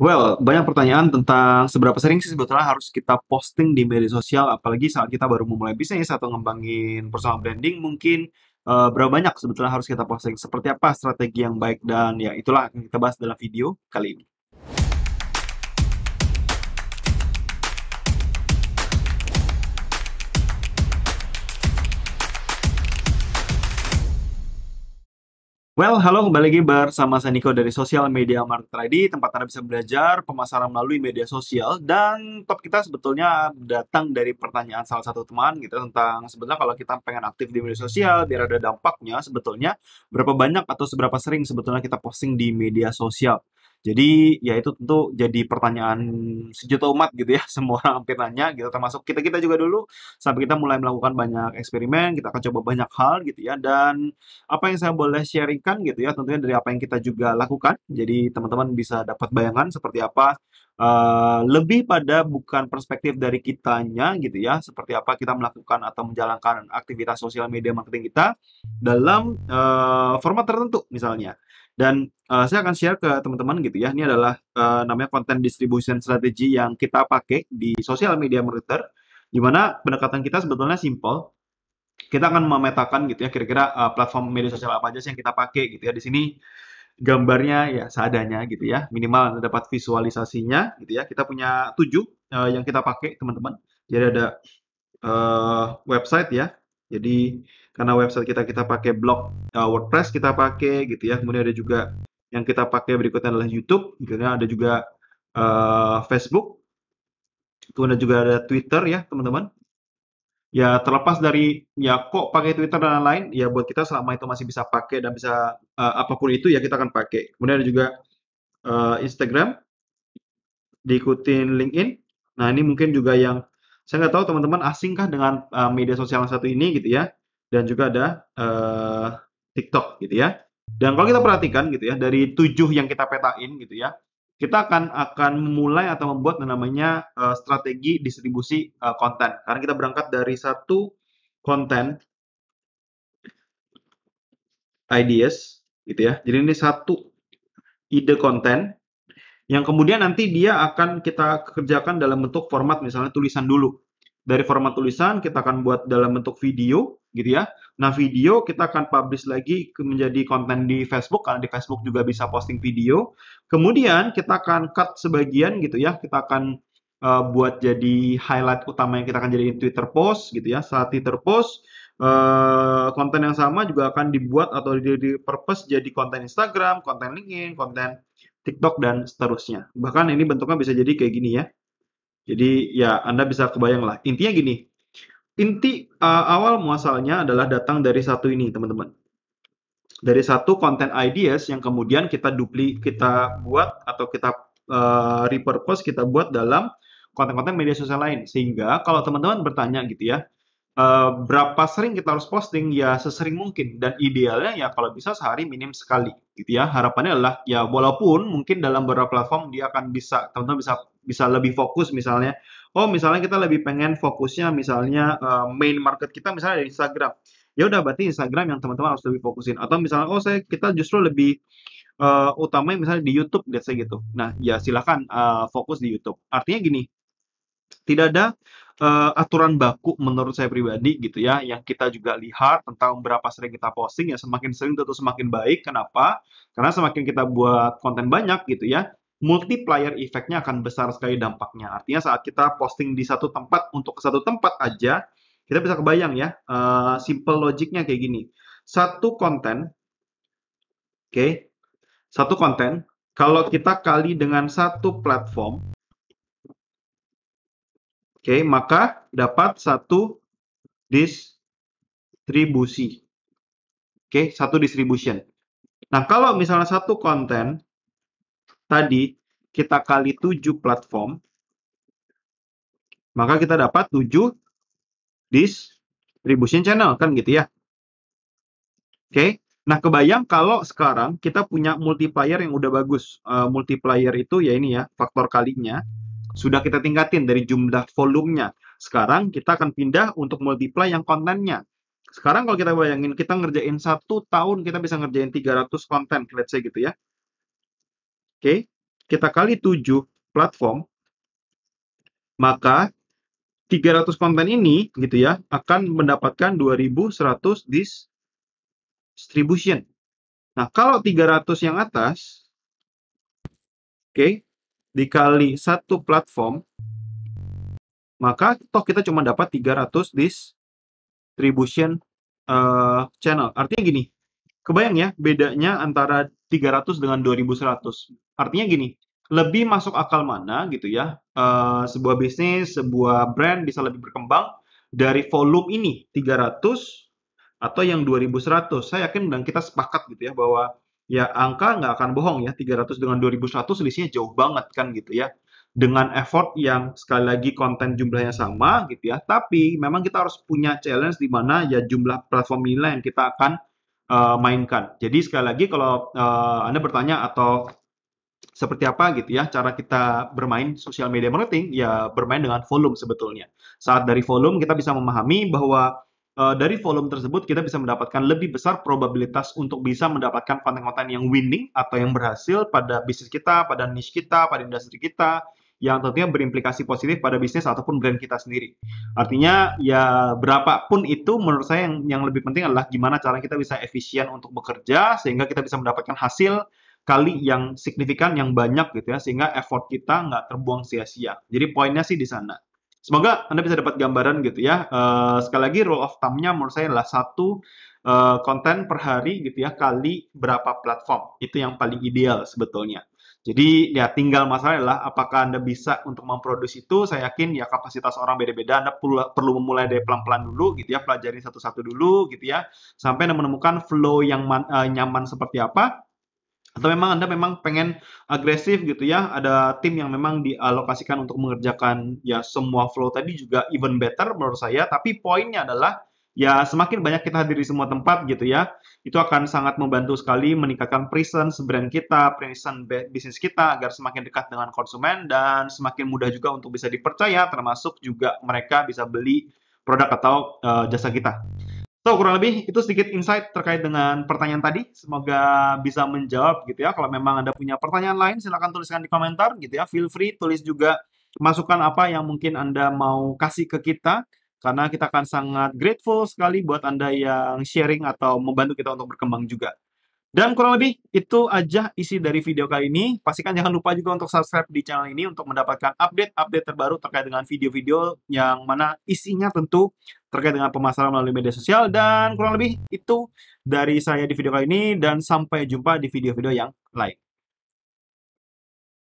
Well, banyak pertanyaan tentang seberapa sering sih sebetulnya harus kita posting di media sosial, apalagi saat kita baru memulai bisnis atau ngembangin personal branding, mungkin uh, berapa banyak sebetulnya harus kita posting, seperti apa strategi yang baik, dan ya itulah yang kita bahas dalam video kali ini. Well, halo kembali lagi bersama saya Niko dari Social Media Market Ready, tempat Anda bisa belajar pemasaran melalui media sosial dan top kita sebetulnya datang dari pertanyaan salah satu teman gitu tentang sebenarnya kalau kita pengen aktif di media sosial biar ada dampaknya sebetulnya berapa banyak atau seberapa sering sebetulnya kita posting di media sosial. Jadi ya itu tentu jadi pertanyaan sejuta umat gitu ya, semua orang hampir nanya gitu, termasuk kita-kita juga dulu sampai kita mulai melakukan banyak eksperimen, kita akan coba banyak hal gitu ya dan apa yang saya boleh sharingkan gitu ya tentunya dari apa yang kita juga lakukan. Jadi teman-teman bisa dapat bayangan seperti apa Uh, lebih pada bukan perspektif dari kitanya gitu ya, seperti apa kita melakukan atau menjalankan aktivitas sosial media marketing kita dalam uh, format tertentu misalnya. Dan uh, saya akan share ke teman-teman gitu ya. Ini adalah uh, namanya content distribution strategy yang kita pakai di social media marketer di mana pendekatan kita sebetulnya simple. Kita akan memetakan gitu ya kira-kira uh, platform media sosial apa aja sih yang kita pakai gitu ya. Di sini gambarnya ya seadanya gitu ya. Minimal Anda dapat visualisasinya gitu ya. Kita punya tujuh yang kita pakai teman-teman. Jadi ada uh, website ya. Jadi karena website kita kita pakai blog uh, WordPress kita pakai gitu ya kemudian ada juga yang kita pakai berikutnya adalah YouTube gitu ya. ada juga uh, Facebook kemudian juga ada Twitter ya teman-teman ya terlepas dari ya kok pakai Twitter dan lain-lain ya buat kita selama itu masih bisa pakai dan bisa uh, apapun itu ya kita akan pakai kemudian ada juga uh, Instagram diikutin LinkedIn nah ini mungkin juga yang saya nggak tahu teman-teman asingkah dengan uh, media sosial yang satu ini gitu ya dan juga ada uh, TikTok gitu ya. Dan kalau kita perhatikan gitu ya dari tujuh yang kita petain gitu ya, kita akan akan memulai atau membuat namanya uh, strategi distribusi uh, konten. Karena kita berangkat dari satu konten ideas gitu ya. Jadi ini satu ide konten yang kemudian nanti dia akan kita kerjakan dalam bentuk format misalnya tulisan dulu dari format tulisan kita akan buat dalam bentuk video gitu ya. Nah, video kita akan publish lagi menjadi konten di Facebook karena di Facebook juga bisa posting video. Kemudian kita akan cut sebagian gitu ya. Kita akan uh, buat jadi highlight utama yang kita akan jadikan Twitter post gitu ya. Saat Twitter post uh, konten yang sama juga akan dibuat atau jadi purpose jadi konten Instagram, konten LinkedIn, konten TikTok dan seterusnya. Bahkan ini bentuknya bisa jadi kayak gini ya. Jadi ya Anda bisa kebayang lah. Intinya gini, inti uh, awal muasalnya adalah datang dari satu ini teman-teman dari satu konten ideas yang kemudian kita dupli kita buat atau kita uh, repurpose kita buat dalam konten-konten media sosial lain sehingga kalau teman-teman bertanya gitu ya Eh, berapa sering kita harus posting ya sesering mungkin dan idealnya ya kalau bisa sehari minim sekali gitu ya harapannya adalah ya walaupun mungkin dalam beberapa platform dia akan bisa teman-teman bisa bisa lebih fokus misalnya oh misalnya kita lebih pengen fokusnya misalnya uh, main market kita misalnya di Instagram ya udah berarti Instagram yang teman-teman harus lebih fokusin atau misalnya oh saya kita justru lebih uh, eh, utamanya misalnya di YouTube biasanya gitu nah ya silahkan uh, fokus di YouTube artinya gini tidak ada uh, aturan baku menurut saya pribadi gitu ya yang kita juga lihat tentang berapa sering kita posting ya semakin sering tentu semakin baik kenapa karena semakin kita buat konten banyak gitu ya multiplier efeknya akan besar sekali dampaknya artinya saat kita posting di satu tempat untuk satu tempat aja kita bisa kebayang ya uh, simple logiknya kayak gini satu konten oke okay, satu konten kalau kita kali dengan satu platform Oke, okay, maka dapat satu distribusi. Oke, okay, satu distribution. Nah, kalau misalnya satu konten tadi kita kali tujuh platform, maka kita dapat tujuh distribution channel, kan gitu ya. Oke, okay. nah kebayang kalau sekarang kita punya multiplier yang udah bagus. Uh, multiplier itu ya ini ya, faktor kalinya sudah kita tingkatin dari jumlah volumenya. Sekarang kita akan pindah untuk multiply yang kontennya. Sekarang kalau kita bayangin, kita ngerjain satu tahun, kita bisa ngerjain 300 konten, let's say gitu ya. Oke, kita kali 7 platform, maka 300 konten ini gitu ya akan mendapatkan 2100 distribution. Nah, kalau 300 yang atas oke, okay, dikali satu platform, maka toh kita cuma dapat 300 distribution uh, channel. Artinya gini, kebayang ya bedanya antara 300 dengan 2100. Artinya gini, lebih masuk akal mana gitu ya, uh, sebuah bisnis, sebuah brand bisa lebih berkembang dari volume ini 300 atau yang 2100. Saya yakin dan kita sepakat gitu ya bahwa ya angka nggak akan bohong ya 300 dengan 2100 selisihnya jauh banget kan gitu ya dengan effort yang sekali lagi konten jumlahnya sama gitu ya tapi memang kita harus punya challenge di mana ya jumlah platform inilah yang kita akan uh, mainkan jadi sekali lagi kalau uh, anda bertanya atau seperti apa gitu ya cara kita bermain sosial media marketing ya bermain dengan volume sebetulnya saat dari volume kita bisa memahami bahwa Eh, dari volume tersebut kita bisa mendapatkan lebih besar probabilitas untuk bisa mendapatkan konten-konten yang winning atau yang berhasil pada bisnis kita, pada niche kita, pada industri kita yang tentunya berimplikasi positif pada bisnis ataupun brand kita sendiri. Artinya ya berapapun itu menurut saya yang, yang lebih penting adalah gimana cara kita bisa efisien untuk bekerja sehingga kita bisa mendapatkan hasil kali yang signifikan yang banyak gitu ya sehingga effort kita nggak terbuang sia-sia. Jadi poinnya sih di sana. Semoga Anda bisa dapat gambaran gitu ya. Uh, sekali lagi rule of thumb-nya menurut saya adalah satu uh, konten per hari gitu ya kali berapa platform. Itu yang paling ideal sebetulnya. Jadi ya tinggal masalah adalah apakah Anda bisa untuk memproduksi itu, saya yakin ya kapasitas orang beda-beda, Anda perlu, perlu memulai dari pelan-pelan dulu gitu ya, pelajari satu-satu dulu gitu ya, sampai Anda menemukan flow yang man, uh, nyaman seperti apa, atau memang Anda memang pengen agresif gitu ya, ada tim yang memang dialokasikan untuk mengerjakan ya semua flow tadi juga even better menurut saya, tapi poinnya adalah ya semakin banyak kita hadir di semua tempat gitu ya, itu akan sangat membantu sekali meningkatkan presence brand kita, presence bisnis kita agar semakin dekat dengan konsumen dan semakin mudah juga untuk bisa dipercaya termasuk juga mereka bisa beli produk atau uh, jasa kita. So kurang lebih itu sedikit insight terkait dengan pertanyaan tadi. Semoga bisa menjawab gitu ya. Kalau memang Anda punya pertanyaan lain silahkan tuliskan di komentar gitu ya. Feel free tulis juga masukan apa yang mungkin Anda mau kasih ke kita. Karena kita akan sangat grateful sekali buat Anda yang sharing atau membantu kita untuk berkembang juga. Dan kurang lebih itu aja isi dari video kali ini. Pastikan jangan lupa juga untuk subscribe di channel ini untuk mendapatkan update-update terbaru terkait dengan video-video yang mana isinya tentu terkait dengan pemasaran melalui media sosial dan kurang lebih itu dari saya di video kali ini dan sampai jumpa di video-video yang lain.